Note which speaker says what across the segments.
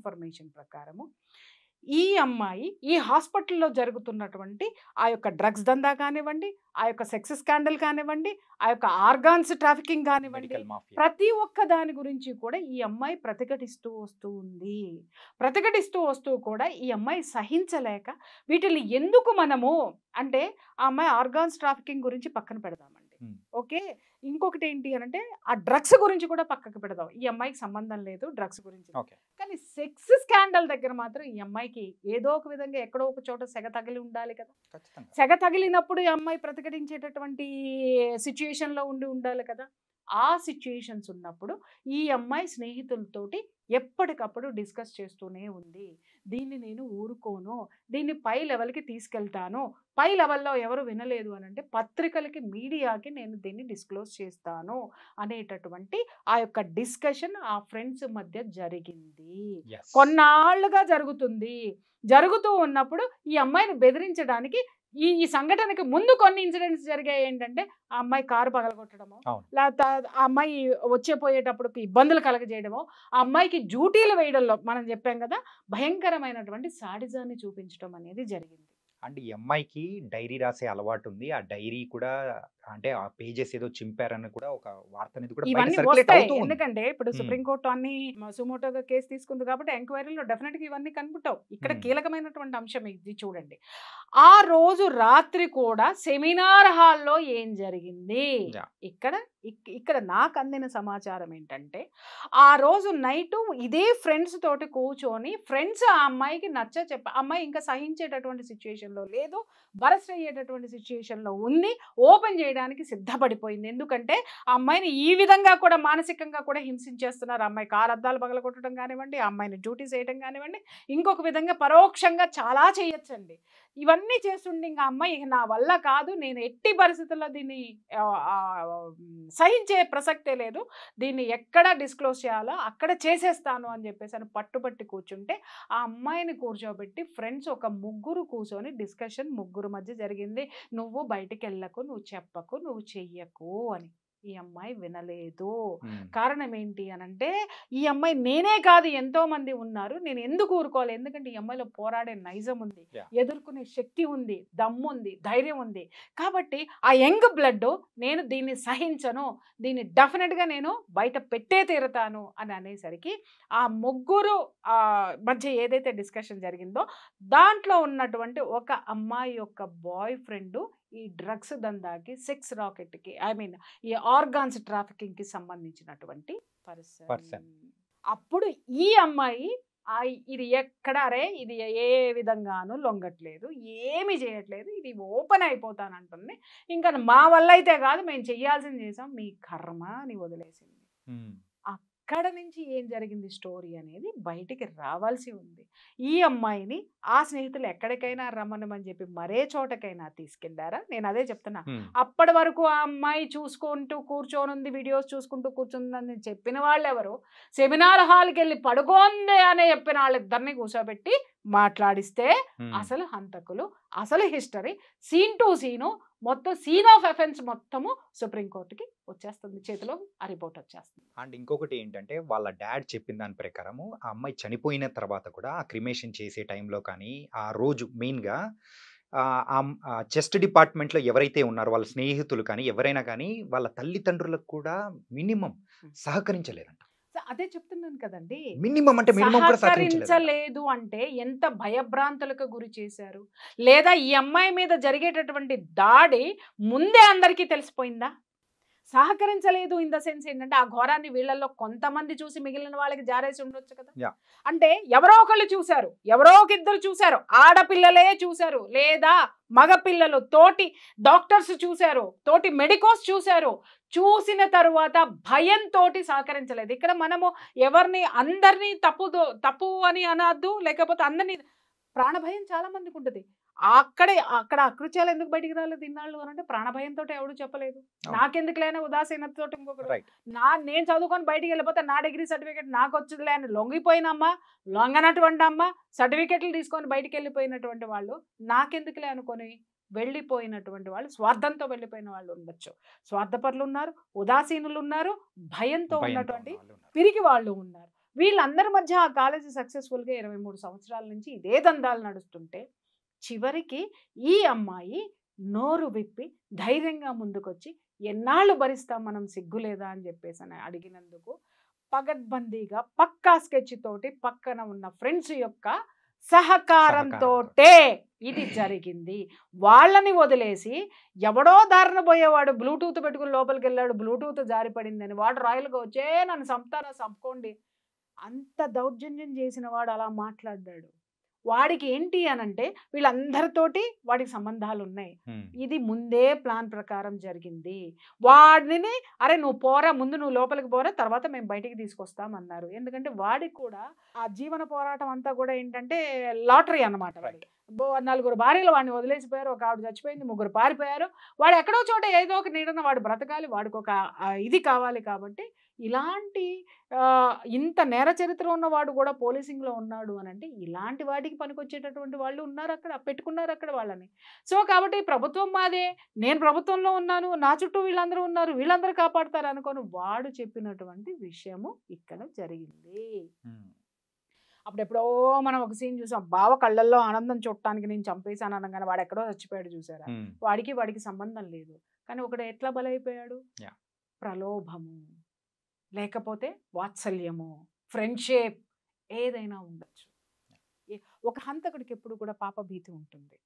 Speaker 1: information ప్రకారము ఈ అమ్మాయి ఈ హాస్పిటల్లో జరుగుతున్నటువంటి ఆ యొక్క డ్రగ్స్ దందా కానివ్వండి ఆ యొక్క సెక్స్ స్కాండల్ కానివ్వండి ఆ యొక్క ఆర్గాన్స్ ట్రాఫికింగ్ కానివ్వండి ప్రతి ఒక్క దాని గురించి కూడా ఈ అమ్మాయి ప్రతిఘటిస్తూ వస్తూ ఉంది ప్రతిఘటిస్తూ వస్తూ కూడా ఈ అమ్మాయి సహించలేక వీటిని ఎందుకు మనము అంటే ఆ అమ్మాయి ఆర్గాన్స్ ట్రాఫికింగ్ గురించి పక్కన పెడదాం ఓకే ఇంకొకటి ఏంటి అని అంటే ఆ డ్రగ్స్ గురించి కూడా పక్కకు పెడదాం ఈ అమ్మాయికి సంబంధం లేదు డ్రగ్స్ గురించి కానీ సెక్స్ స్కాండల్ దగ్గర మాత్రం ఈ అమ్మాయికి ఏదో ఒక విధంగా ఎక్కడో ఒక చోట సెగ తగిలి ఉండాలి కదా సెగ తగిలినప్పుడు ఈ అమ్మాయి ప్రతిఘటించేటటువంటి లో ఉండి ఉండాలి కదా ఆ సిచ్యుయేషన్స్ ఉన్నప్పుడు ఈ అమ్మాయి స్నేహితులతోటి ఎప్పటికప్పుడు డిస్కస్ చేస్తూనే ఉంది దీన్ని నేను ఊరుకోను దీన్ని పై లెవెల్కి తీసుకెళ్తాను పై లెవెల్లో ఎవరు వినలేదు అని అంటే పత్రికలకి మీడియాకి నేను దీన్ని డిస్క్లోజ్ చేస్తాను అనేటటువంటి ఆ యొక్క డిస్కషన్ ఆ ఫ్రెండ్స్ మధ్య జరిగింది కొన్నాళ్ళుగా జరుగుతుంది జరుగుతూ ఉన్నప్పుడు ఈ అమ్మాయిని బెదిరించడానికి ఈ ఈ సంఘటనకి ముందు కొన్ని ఇన్సిడెంట్స్ జరిగాయి ఏంటంటే ఆ అమ్మాయి కారు పగలగొట్టడము లేకపోతే ఆ అమ్మాయి వచ్చే పోయేటప్పుడు ఇబ్బందులు కలగజేయడము ఆ అమ్మాయికి డ్యూటీలు వేయడంలో మనం చెప్పాం కదా భయంకరమైనటువంటి సాడిజాన్ని చూపించడం అనేది జరిగింది అండ్ ఈ అమ్మాయికి డైరీ రాసే అలవాటు ఉంది ఆ డైరీ కూడా అంటే ఆ పేజెస్ ఏదో చింపారని కూడా ఒక వార్త అనేది కూడా ఇవన్నీ వస్తాయి ఎందుకంటే ఇప్పుడు సుప్రీంకోర్టు అన్ని సుమోటో కేసు తీసుకుంది కాబట్టి ఎంక్వైరీలో డెఫినెట్ గా ఇవన్నీ కనుపుంటావు ఇక్కడ కీలకమైనటువంటి అంశం ఇది చూడండి ఆ రోజు రాత్రి కూడా సెమినార్ హాల్లో ఏం జరిగింది ఇక్కడ ఇక్కడ నాకు అందిన సమాచారం ఏంటంటే ఆ రోజు నైట్ ఇదే ఫ్రెండ్స్ తోటి కూర్చొని ఫ్రెండ్స్ ఆ అమ్మాయికి నచ్చ చెప్ప అమ్మాయి ఇంకా సహించేటటువంటి లో లేదు బరస్ట్ అయ్యేటటువంటి లో ఉంది ఓపెన్ చేయ చేయడానికి సిద్ధపడిపోయింది ఎందుకంటే ఆ అమ్మాయిని ఈ విధంగా కూడా మానసికంగా కూడా హింసించేస్తున్నారు అమ్మాయి కారు అద్దాలు పగలగొట్టడం కానివ్వండి అమ్మాయిని డ్యూటీస్ చేయడం కానివ్వండి ఇంకొక విధంగా పరోక్షంగా చాలా చేయొచ్చండి ఇవన్నీ చేస్తుండే ఇంకా అమ్మాయి నా వల్ల కాదు నేను ఎట్టి పరిస్థితుల్లో దీన్ని సహించే ప్రసక్తే లేదు దీన్ని ఎక్కడ డిస్క్లోజ్ చేయాలో అక్కడ చేసేస్తాను అని చెప్పేసి అని పట్టుబట్టి కూర్చుంటే ఆ అమ్మాయిని కూర్చోబెట్టి ఫ్రెండ్స్ ఒక ముగ్గురు కూర్చొని డిస్కషన్ ముగ్గురు మధ్య జరిగింది నువ్వు బయటికి వెళ్ళకు నువ్వు చెప్పకు నువ్వు చెయ్యకు అని ఈ అమ్మాయి వినలేదు కారణం ఏంటి అని అంటే ఈ అమ్మాయి నేనే కాదు ఎంతో మంది ఉన్నారు నేను ఎందుకు ఊరుకోవాలి ఎందుకంటే ఈ అమ్మాయిలో పోరాడే నైజం ఉంది ఎదుర్కొనే శక్తి ఉంది దమ్ము ఉంది ధైర్యం ఉంది కాబట్టి ఆ యంగ్ బ్లడ్ నేను దీన్ని సహించను దీన్ని డెఫినెట్గా నేను బయట పెట్టే తీరతాను అని అనేసరికి ఆ ముగ్గురు మధ్య ఏదైతే డిస్కషన్ జరిగిందో దాంట్లో ఉన్నటువంటి ఒక అమ్మాయి యొక్క బాయ్ ఫ్రెండ్ ఈ డ్రగ్స్ దందాకి సెక్స్ రాకెట్కి ఐ మీన్ ఈ ఆర్గాన్స్ ట్రాఫికింగ్కి సంబంధించినటువంటి పర్సన్ అప్పుడు ఈ అమ్మాయి ఇది ఎక్కడారే ఇది ఏ విధంగానూ లొంగట్లేదు ఏమి చేయట్లేదు ఇది ఓపెన్ అయిపోతానంటుంది ఇంకా మా వల్ల అయితే కాదు మేము చేయాల్సింది చేసాం మీ కర్మ అని వదిలేసింది ఎక్కడ నుంచి ఏం జరిగింది స్టోరీ అనేది బయటికి రావాల్సి ఉంది ఈ అమ్మాయిని ఆ స్నేహితులు ఎక్కడికైనా రమ్మనమని చెప్పి మరే చోటకైనా తీసుకెళ్లారా నేను అదే చెప్తున్నా అప్పటి వరకు ఆ అమ్మాయి చూసుకుంటూ కూర్చోనుంది వీడియోస్ చూసుకుంటూ కూర్చుందని చెప్పిన వాళ్ళు ఎవరు సెమినార్ హాల్కి వెళ్ళి పడుకోంది అని చెప్పిన వాళ్ళిద్దరిని కూర్చోబెట్టి మాట్లాడిస్తే అసలు హంతకులు అసలు హిస్టరీ సీన్ టు సీను మొత్తం సీన్ ఆఫ్ ఎఫెన్స్ మొత్తము సుప్రీంకోర్టుకి వచ్చేస్తుంది చేతిలో ఆ రిపోర్ట్ వచ్చేస్తుంది అండ్ ఇంకొకటి ఏంటంటే వాళ్ళ డాడ్ చెప్పిన దాని ప్రకారము ఆ అమ్మాయి చనిపోయిన తర్వాత కూడా ఆ క్రిమేషన్ చేసే టైంలో కానీ ఆ రోజు మెయిన్గా చెస్ట్ డిపార్ట్మెంట్లో ఎవరైతే ఉన్నారో వాళ్ళ స్నేహితులు కానీ ఎవరైనా కానీ వాళ్ళ తల్లిదండ్రులకు కూడా మినిమం సహకరించలేదంట అదే చెప్తున్నాను కదండి మినిమం అంటే మినిమం కూడా సహకరించలేదు అంటే ఎంత భయభ్రాంతులకు గురి చేశారు లేదా ఈ అమ్మాయి మీద జరిగేటటువంటి దాడి ముందే అందరికీ తెలిసిపోయిందా సహకరించలేదు ఇన్ ద సెన్స్ ఏంటంటే ఆ ఘోరాన్ని వీళ్ళల్లో కొంతమంది చూసి మిగిలిన వాళ్ళకి జారేసి ఉండొచ్చు కదా అంటే ఎవరో ఒకళ్ళు చూశారు ఎవరో ఒక ఇద్దరు చూశారు ఆడపిల్లలే చూశారు లేదా మగపిల్లలు తోటి డాక్టర్స్ చూశారు తోటి మెడికోస్ చూశారు చూసిన తరువాత భయంతో సహకరించలేదు ఇక్కడ మనము ఎవరిని అందరినీ తప్పు తప్పు అని అనద్దు లేకపోతే అందరినీ ప్రాణభయం చాలా మందికి ఉంటుంది అక్కడే అక్కడ అకృత్యాలు ఎందుకు బయటికి రాలేదు ఇన్నాళ్ళు అని అంటే ప్రాణభయంతో ఎవడూ చెప్పలేదు నాకెందుకులైనా ఉదాసీనతతో ఇంకొకరు నా నేను చదువుకొని బయటికి వెళ్ళిపోతే నా డిగ్రీ సర్టిఫికేట్ నాకు వచ్చింది అని లొంగిపోయినమ్మా లొంగనటువంటి అమ్మ సర్టిఫికేట్లు తీసుకొని బయటికి వెళ్ళిపోయినటువంటి వాళ్ళు నాకెందుకులే అనుకొని వెళ్ళిపోయినటువంటి వాళ్ళు స్వార్థంతో వెళ్ళిపోయిన వాళ్ళు ఉండొచ్చు స్వార్థపరులు ఉన్నారు ఉదాసీనులు ఉన్నారు భయంతో ఉన్నటువంటి పిరికి వాళ్ళు ఉన్నారు వీళ్ళందరి మధ్య ఆ కాలేజీ సక్సెస్ఫుల్గా ఇరవై మూడు సంవత్సరాల నుంచి ఇదే దందాలు నడుస్తుంటే చివరికి ఈ అమ్మాయి నోరు విప్పి ధైర్యంగా ముందుకొచ్చి ఎన్నాళ్ళు భరిస్తాం మనం సిగ్గులేదా అని చెప్పేసి అని అడిగినందుకు పగడ్బందీగా పక్కా స్కెచ్ తోటి పక్కన ఉన్న ఫ్రెండ్స్ యొక్క సహకారంతో ఇది జరిగింది వాళ్ళని వదిలేసి ఎవడో దారిన పోయేవాడు బ్లూటూత్ పెట్టుకుని లోపలికి వెళ్ళాడు బ్లూటూత్ జారిపడిందని వాడు రాయల్గా వచ్చే నన్ను సంపుతారా చంపుకోండి అంత దౌర్జన్యం చేసిన వాడు అలా మాట్లాడ్డాడు వాడికి ఏంటి అని అంటే వీళ్ళందరితోటి వాడికి సంబంధాలు ఉన్నాయి ఇది ముందే ప్లాన్ ప్రకారం జరిగింది వాడిని అరే నువ్వు పోరా ముందు నువ్వు లోపలికి పోరా తర్వాత మేము బయటికి తీసుకొస్తాం అన్నారు ఎందుకంటే వాడికి కూడా ఆ జీవన పోరాటం అంతా కూడా ఏంటంటే లాటరీ అనమాట వాడికి నలుగురు భార్యలు వాడిని వదిలేసిపోయారు ఒక ఆవిడ చచ్చిపోయింది ముగ్గురు పారిపోయారు వాడు ఎక్కడో చోట ఏదో ఒక నీడన వాడు బ్రతకాలి వాడికి ఒక ఇది కావాలి కాబట్టి ఇలాంటి ఇంత నేర చరిత్ర ఉన్నవాడు కూడా పోలీసింగ్లో ఉన్నాడు అని అంటే ఇలాంటి వాటికి పనికొచ్చేటటువంటి వాళ్ళు ఉన్నారు అక్కడ పెట్టుకున్నారు అక్కడ వాళ్ళని సో కాబట్టి ప్రభుత్వం మాదే నేను ప్రభుత్వంలో ఉన్నాను నా చుట్టూ వీళ్ళందరూ ఉన్నారు వీళ్ళందరూ కాపాడుతారు అనుకోని వాడు చెప్పినటువంటి విషయము ఇక్కడ జరిగింది అప్పుడు ఎప్పుడో మనం ఒక సీన్ చూసాం బావ కళ్ళల్లో ఆనందం చూడటానికి నేను చంపేశాను అనగానే వాడు ఎక్కడో చచ్చిపోయాడు చూసారా వాడికి వాడికి సంబంధం లేదు కానీ ఒకడు ఎట్లా బలైపోయాడు ప్రలోభము లేకపోతే వాత్సల్యము ఫ్రెండ్షిప్ ఏదైనా ఉండొచ్చు ఒక హంతకుడికి ఎప్పుడు కూడా పాపభీతి ఉంటుంది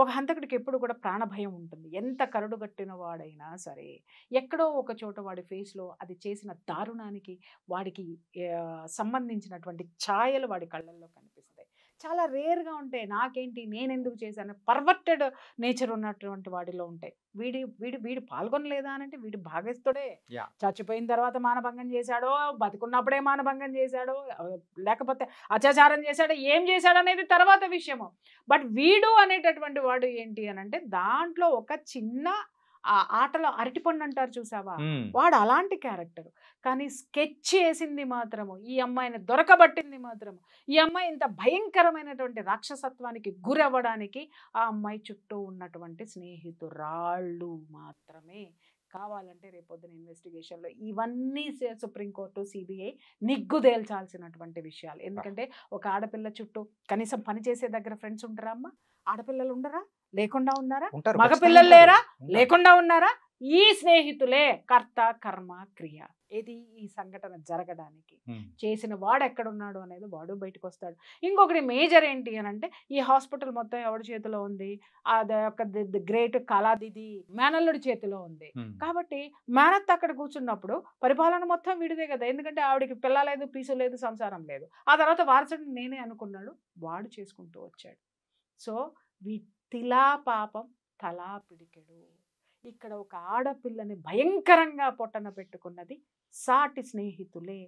Speaker 1: ఒక హంతకుడికి ఎప్పుడు కూడా ప్రాణభయం ఉంటుంది ఎంత కరడుగట్టిన వాడైనా సరే ఎక్కడో ఒక చోట వాడి ఫేస్లో అది చేసిన దారుణానికి వాడికి సంబంధించినటువంటి ఛాయలు వాడి కళ్ళల్లో కనిపిస్తాయి చాలా రేర్గా ఉంటాయి నాకేంటి నేను ఎందుకు చేశాను పర్వర్టెడ్ నేచర్ ఉన్నటువంటి వాడిలో ఉంటాయి వీడి వీడు వీడు పాల్గొనలేదా అని అంటే వీడు భాగస్తుడే చచ్చిపోయిన తర్వాత మానభంగం చేశాడో బతుకున్నప్పుడే మానభంగం చేశాడో లేకపోతే అత్యాచారం చేశాడో ఏం చేశాడు అనేది తర్వాత విషయము బట్ వీడు అనేటటువంటి వాడు ఏంటి అని అంటే దాంట్లో ఒక చిన్న ఆ ఆటలో అరటిపండు అంటారు చూసావా వాడు అలాంటి క్యారెక్టర్ కానీ స్కెచ్ చేసింది మాత్రము ఈ అమ్మాయిని దొరకబట్టింది మాత్రము ఈ అమ్మాయి ఇంత భయంకరమైనటువంటి రాక్షసత్వానికి గురవ్వడానికి ఆ అమ్మాయి చుట్టూ ఉన్నటువంటి స్నేహితురాళ్ళు మాత్రమే కావాలంటే రేపొద్దున ఇన్వెస్టిగేషన్లో ఇవన్నీ సుప్రీంకోర్టు సిబిఐ నిగ్గుదేల్చాల్సినటువంటి విషయాలు ఎందుకంటే ఒక ఆడపిల్ల చుట్టూ కనీసం పనిచేసే దగ్గర ఫ్రెండ్స్ ఉంటారా అమ్మ ఆడపిల్లలు ఉండరా లేకుండా ఉన్నారా మగ పిల్లలు లేరా లేకుండా ఉన్నారా ఈ స్నేహితులే కర్త కర్మ క్రియ ఏది ఈ సంఘటన జరగడానికి చేసిన వాడు ఎక్కడున్నాడు అనేది వాడు బయటకు వస్తాడు ఇంకొకటి మేజర్ ఏంటి అని అంటే ఈ హాస్పిటల్ మొత్తం ఎవడి చేతిలో ఉంది అది యొక్క గ్రేట్ కళాదిది మేనల్లుడి చేతిలో ఉంది కాబట్టి మేనత్ అక్కడ కూర్చున్నప్పుడు పరిపాలన మొత్తం విడిదే కదా ఎందుకంటే ఆవిడకి పిల్ల లేదు పీసు లేదు సంసారం లేదు ఆ తర్వాత వారసుడిని నేనే అనుకున్నాడు వాడు చేసుకుంటూ వచ్చాడు సో వీ తిలా పాపం తలా పిడికెడు ఇక్కడ ఒక ఆడపిల్లని భయంకరంగా పొట్టన పెట్టుకున్నది సాటి స్నేహితులే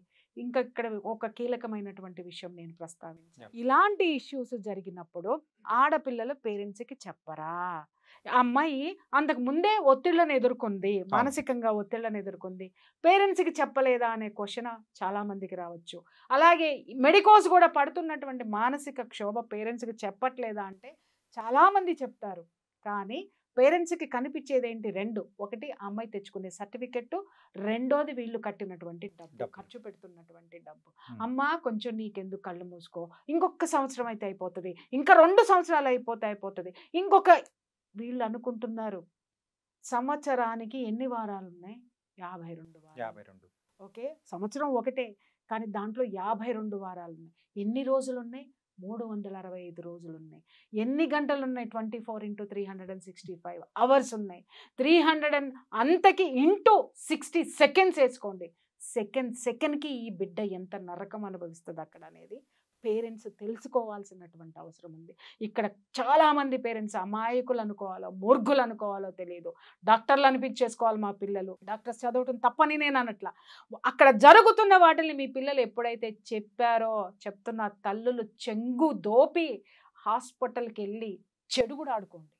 Speaker 1: ఇంకా ఇక్కడ ఒక కీలకమైనటువంటి విషయం నేను ప్రస్తావించాను ఇలాంటి ఇష్యూస్ జరిగినప్పుడు ఆడపిల్లలు పేరెంట్స్కి చెప్పరా అమ్మాయి అంతకు ముందే ఒత్తిళ్లను ఎదుర్కొంది మానసికంగా ఒత్తిళ్లను ఎదుర్కొంది పేరెంట్స్కి చెప్పలేదా అనే క్వశ్చన్ చాలా మందికి రావచ్చు అలాగే మెడికోస్ కూడా పడుతున్నటువంటి మానసిక క్షోభ పేరెంట్స్కి చెప్పట్లేదా అంటే చాలామంది చెప్తారు కానీ పేరెంట్స్కి కనిపించేది ఏంటి రెండు ఒకటి ఆ అమ్మాయి తెచ్చుకునే సర్టిఫికెట్ రెండోది వీళ్ళు కట్టినటువంటి డబ్బు ఖర్చు పెడుతున్నటువంటి డబ్బు అమ్మ కొంచెం నీకెందుకు కళ్ళు మూసుకో ఇంకొక సంవత్సరం అయితే అయిపోతుంది ఇంకా రెండు సంవత్సరాలు అయిపోతే అయిపోతుంది ఇంకొక వీళ్ళు అనుకుంటున్నారు సంవత్సరానికి ఎన్ని వారాలు ఉన్నాయి యాభై రెండు యాభై రెండు ఓకే సంవత్సరం ఒకటే కానీ దాంట్లో యాభై రెండు వారాలు ఉన్నాయి ఎన్ని రోజులు ఉన్నాయి మూడు వందల అరవై ఐదు రోజులు ఉన్నాయి ఎన్ని గంటలు ఉన్నాయి twenty four into three hundred and sixty five hours ఉన్నాయి త్రీ హండ్రెడ్ అండ్ అంతకి ఇంటూ సిక్స్టీ సెకండ్స్ వేసుకోండి సెకండ్ సెకండ్కి ఈ బిడ్డ ఎంత నరకం అనుభవిస్తుంది అక్కడ అనేది పేరెంట్స్ తెలుసుకోవాల్సినటువంటి అవసరం ఉంది ఇక్కడ చాలామంది పేరెంట్స్ అమాయకులు అనుకోవాలో మూర్ఘులు అనుకోవాలో తెలియదు డాక్టర్లు అనిపించేసుకోవాలి మా పిల్లలు డాక్టర్స్ చదవటం తప్పని నేను అనట్లా అక్కడ జరుగుతున్న వాటిని మీ పిల్లలు ఎప్పుడైతే చెప్పారో చెప్తున్న తల్లులు చెంగు దోపి హాస్పిటల్కి వెళ్ళి చెడుగుడు ఆడుకోండి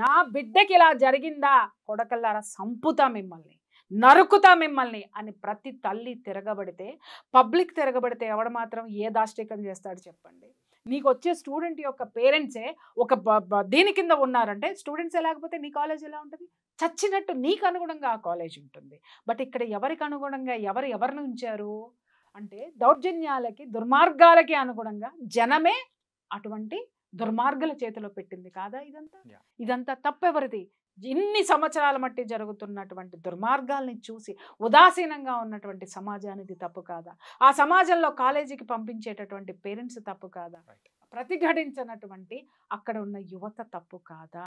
Speaker 1: నా బిడ్డకి ఇలా జరిగిందా కొడకల్లారా సంపుతా మిమ్మల్ని నరుకుతా మిమ్మల్ని అని ప్రతి తల్లి తిరగబడితే పబ్లిక్ తిరగబడితే ఎవడ మాత్రం ఏ దాష్టికం చేస్తాడు చెప్పండి నీకు వచ్చే స్టూడెంట్ యొక్క పేరెంట్సే ఒక దీని కింద ఉన్నారంటే స్టూడెంట్సే లేకపోతే నీ కాలేజ్ ఎలా ఉంటుంది చచ్చినట్టు నీకు అనుగుణంగా ఆ కాలేజ్ ఉంటుంది బట్ ఇక్కడ ఎవరికి అనుగుణంగా ఎవరు ఎవరిని ఉంచారు అంటే దౌర్జన్యాలకి దుర్మార్గాలకి అనుగుణంగా జనమే అటువంటి దుర్మార్గుల చేతిలో పెట్టింది కాదా ఇదంతా ఇదంతా తప్పెవరిది ఇన్ని సంవత్సరాల మట్టి జరుగుతున్నటువంటి దుర్మార్గాల్ని చూసి ఉదాసీనంగా ఉన్నటువంటి సమాజానికి తప్పు కాదా ఆ సమాజంలో కాలేజీకి పంపించేటటువంటి పేరెంట్స్ తప్పు కాదా ప్రతిఘటించినటువంటి అక్కడ ఉన్న యువత తప్పు కాదా